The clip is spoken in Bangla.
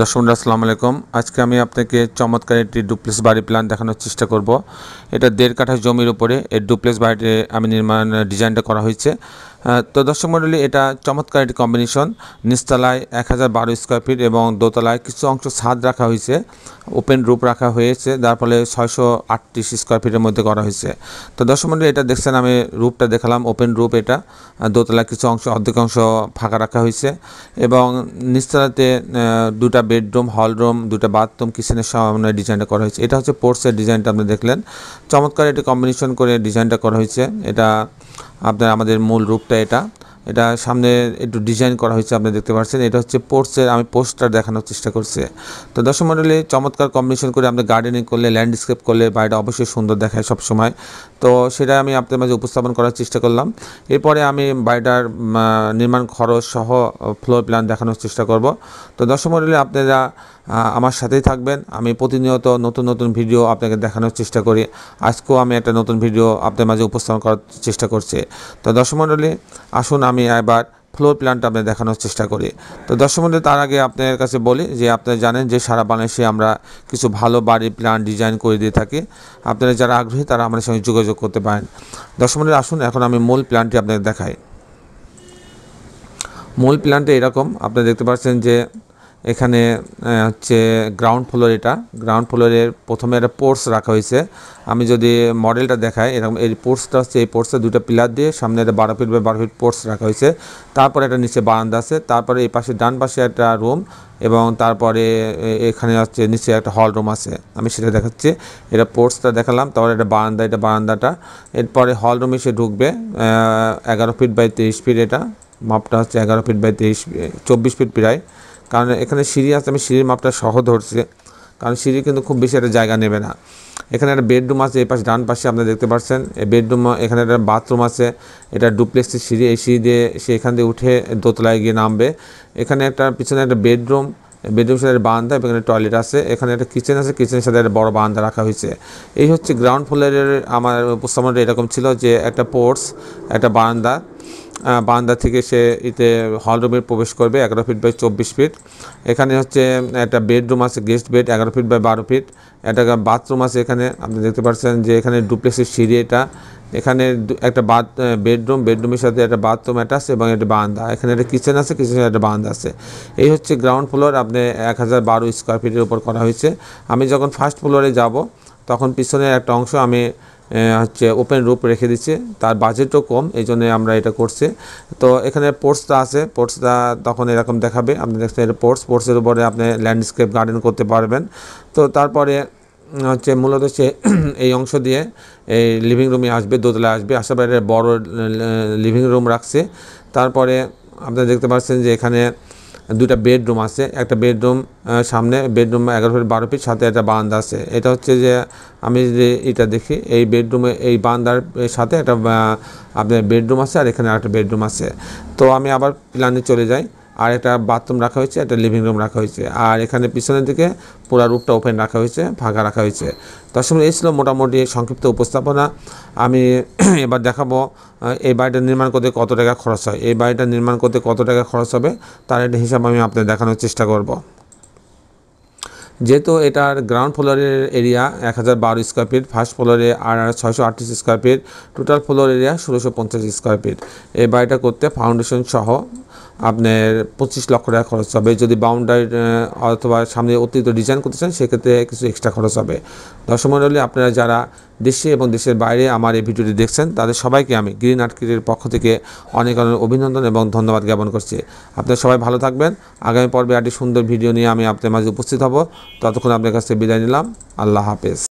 দর্শক আসসালামু আলাইকুম আজকে আমি আপনাকে চমৎকার একটি ডুপ্লেস বাড়ি প্ল্যান দেখানোর চেষ্টা করব এটা দেড় কাঠা জমির উপরে এই ডুপ্লেস বাড়িটি আমি নির্মাণ ডিজাইনটা করা হয়েছে তো দর্শক মণ্ডলী এটা চমৎকার একটি কম্বিনেশন নিচতলায় এক হাজার বারো স্কোয়ার ফিট এবং দোতলায় কিছু অংশ ছাদ রাখা হয়েছে ওপেন রূপ রাখা হয়েছে যার ফলে ছয়শো আটত্রিশ স্কোয়ার ফিটের মধ্যে করা হয়েছে তো দর্শক মণ্ডলী এটা দেখছেন আমি রূপটা দেখালাম ওপেন রূপ এটা দোতলায় কিছু অংশ অর্ধেক অংশ ফাঁকা রাখা হয়েছে এবং নিচতলাতে দুটা বেডরুম হলরুম দুটা বাথরুম কিচেনের সামনে ডিজাইনটা করা হয়েছে এটা হচ্ছে পোর্টসের ডিজাইনটা আপনি দেখলেন চমৎকার একটি কম্বিনেশন করে ডিজাইনটা করা হয়েছে এটা আপনার আমাদের মূল রূপটা এটা এটা সামনে একটু ডিজাইন করা হয়েছে আপনি দেখতে পাচ্ছেন এটা হচ্ছে পোর্টসের আমি পোস্টার দেখানোর চেষ্টা করছি তো দশম মডেলে চমৎকার কম্বিনেশন করে আপনি গার্ডেনিং করলে ল্যান্ডস্কেপ করলে বাড়িটা অবশ্যই সুন্দর দেখায় সব সময় তো সেটা আমি আপনাদের মাঝে উপস্থাপন করার চেষ্টা করলাম এরপরে আমি বাড়িটার নির্মাণ খরচ সহ ফ্লোর প্ল্যান দেখানোর চেষ্টা করব তো দশম মডেলে আপনারা আমার সাথেই থাকবেন আমি প্রতিনিয়ত নতুন নতুন ভিডিও আপনাকে দেখানোর চেষ্টা করি আজকেও আমি একটা নতুন ভিডিও আপনার মাঝে উপস্থাপন করার চেষ্টা করছি তো দর্শকমণ্ডলী আসুন আমি এবার ফ্লোর প্ল্যানটা আপনাকে দেখানোর চেষ্টা করি তো দর্শকমণ্ডলী তার আগে আপনার কাছে বলি যে আপনারা জানেন যে সারা বাংলাদেশে আমরা কিছু ভালো বাড়ি প্ল্যান ডিজাইন করে দিয়ে থাকি আপনারা যারা আগ্রহী তারা আমাদের সঙ্গে যোগাযোগ করতে পারেন দর্শকমণ্ডলী আসুন এখন আমি মূল প্ল্যানটি আপনাদের দেখাই মূল প্ল্যানটা এরকম আপনারা দেখতে পাচ্ছেন যে এখানে হচ্ছে গ্রাউন্ড ফ্লোর এটা গ্রাউন্ড ফ্লোরের প্রথমে একটা পোর্স রাখা হয়েছে আমি যদি মডেলটা দেখাই এরকম এই পোর্সটা হচ্ছে এই পোর্সে দুটো পিলার দিয়ে সামনে একটা বারো ফিট বা বারো ফিট পোর্স রাখা হয়েছে তারপরে একটা নিচে বারান্দা আছে তারপরে এই পাশে ডান পাশে একটা রুম এবং তারপরে এখানে হচ্ছে নিচে একটা হল রুম আছে আমি সেটা দেখাচ্ছি এটা পোর্টসটা দেখালাম তারপরে একটা বারান্দা এটা বারান্দাটা এরপরে হল রুমে সে ঢুকবে এগারো ফিট বাই তেইশ ফিট এটা মাপটা হচ্ছে এগারো ফিট বাই তেইশ চব্বিশ ফিট প্রায় কারণ এখানে সিঁড়ি আছে আমি সিঁড়ির মাপটা সহ ধরছি কারণ সিঁড়ি কিন্তু খুব বেশি একটা জায়গা নেবে না এখানে একটা বেডরুম আছে এই পাশে ডান পাশে আপনারা দেখতে পাচ্ছেন এই বেডরুম এখানে একটা বাথরুম আছে এটা ডুপ্লেক্সের সিঁড়ি এই সিঁড়ি দিয়ে সে এখান দিয়ে উঠে দোতলায় গিয়ে নামবে এখানে একটা পিছনে একটা বেডরুম বেডরুম সাথে বারান্দা এবং এখানে টয়লেট আছে এখানে একটা কিচেন আছে কিচেনের সাথে একটা বড় বারান্দা রাখা হয়েছে এই হচ্ছে গ্রাউন্ড ফ্লোরের আমার উপস্থাপনাটা এরকম ছিল যে একটা পোর্টস একটা বারান্দা বারান্দা থেকে সে এতে হলরুমে প্রবেশ করবে এগারো ফিট বাই চব্বিশ ফিট এখানে হচ্ছে একটা বেডরুম আছে গেস্ট বেড এগারো ফিট বাই বারো ফিট একটা বাথরুম আছে এখানে আপনি দেখতে পাচ্ছেন যে এখানে ডুপ্লেক্সের সিঁড়ি এটা এখানে একটা বাথ বেডরুম বেডরুমের সাথে একটা বাথরুম অ্যাটাচ এবং একটা বারান্দা এখানে একটা কিচেন আছে কিচেনের একটা বারান্দা আছে এই হচ্ছে গ্রাউন্ড ফ্লোর আপনি এক হাজার বারো স্কোয়ার ফিটের উপর করা হয়েছে আমি যখন ফার্স্ট ফ্লোরে যাব তখন পিছনের একটা অংশ আমি হচ্ছে ওপেন রুপ রেখে দিচ্ছে তার বাজেটও কম এই জন্যে আমরা এটা করছি তো এখানে পোর্টসটা আছে পোর্টসটা তখন এরকম দেখাবে আপনি দেখছেন এটা পোর্টস পোর্টসের উপরে আপনি ল্যান্ডস্কেপ গার্ডেন করতে পারবেন তো তারপরে হচ্ছে মূলত সে এই অংশ দিয়ে এই লিভিং রুমে আসবে দোতলায় আসবে আশেপাশে বড় লিভিং রুম রাখছে তারপরে আপনারা দেখতে পাচ্ছেন যে এখানে দুটা বেডরুম আছে একটা বেডরুম সামনে বেডরুম এগারো ফিট বারো ফিট সাথে একটা বারান্দা আছে এটা হচ্ছে যে আমি যে এটা দেখি এই বেডরুমে এই বান্দার সাথে একটা আপনার বেডরুম আছে আর এখানে একটা বেডরুম আছে তো আমি আবার প্ল্যানে চলে যাই আর একটা বাথরুম রাখা হয়েছে একটা লিভিং রুম রাখা হয়েছে আর এখানে পিছনের দিকে পুরো রুপটা ওপেন রাখা হয়েছে ফাঁকা রাখা হয়েছে তার সঙ্গে এই ছিল মোটামুটি সংক্ষিপ্ত উপস্থাপনা আমি এবার দেখাবো এই বাড়িটা নির্মাণ করতে কত টাকা খরচ হয় এই বাড়িটা নির্মাণ করতে কত টাকা খরচ হবে তার একটা হিসাব আমি আপনাদের দেখানোর চেষ্টা করব যেহেতু এটার গ্রাউন্ড ফ্লোরের এরিয়া এক হাজার বারো স্কোয়ার ফিট ফার্স্ট ফ্লোরে আর ছয়শো আটত্রিশ square feet total floor area ষোলোশো পঞ্চাশ স্কোয়ার ফিট এই বাড়িটা করতে ফাউন্ডেশন সহ আপনার পঁচিশ লক্ষ টাকা খরচ হবে যদি বাউন্ডারি অথবা সামনে অতিরিক্ত ডিজাইন করতে চান সেক্ষেত্রে কিছু এক্সট্রা খরচ হবে দর্শক মণ্ডলী আপনারা যারা দেশে এবং দেশের বাইরে আমার এই ভিডিওটি দেখছেন তাদের সবাইকে আমি গ্রিন আর্টকিটের পক্ষ থেকে অনেক অনেক অভিনন্দন এবং ধন্যবাদ জ্ঞাপন করছি আপনারা সবাই ভালো থাকবেন আগামী পর্বে একটি সুন্দর ভিডিও নিয়ে আমি আপনার মাঝে উপস্থিত হব ততক্ষণ আপনার কাছে বিদায় নিলাম আল্লাহ হাফেজ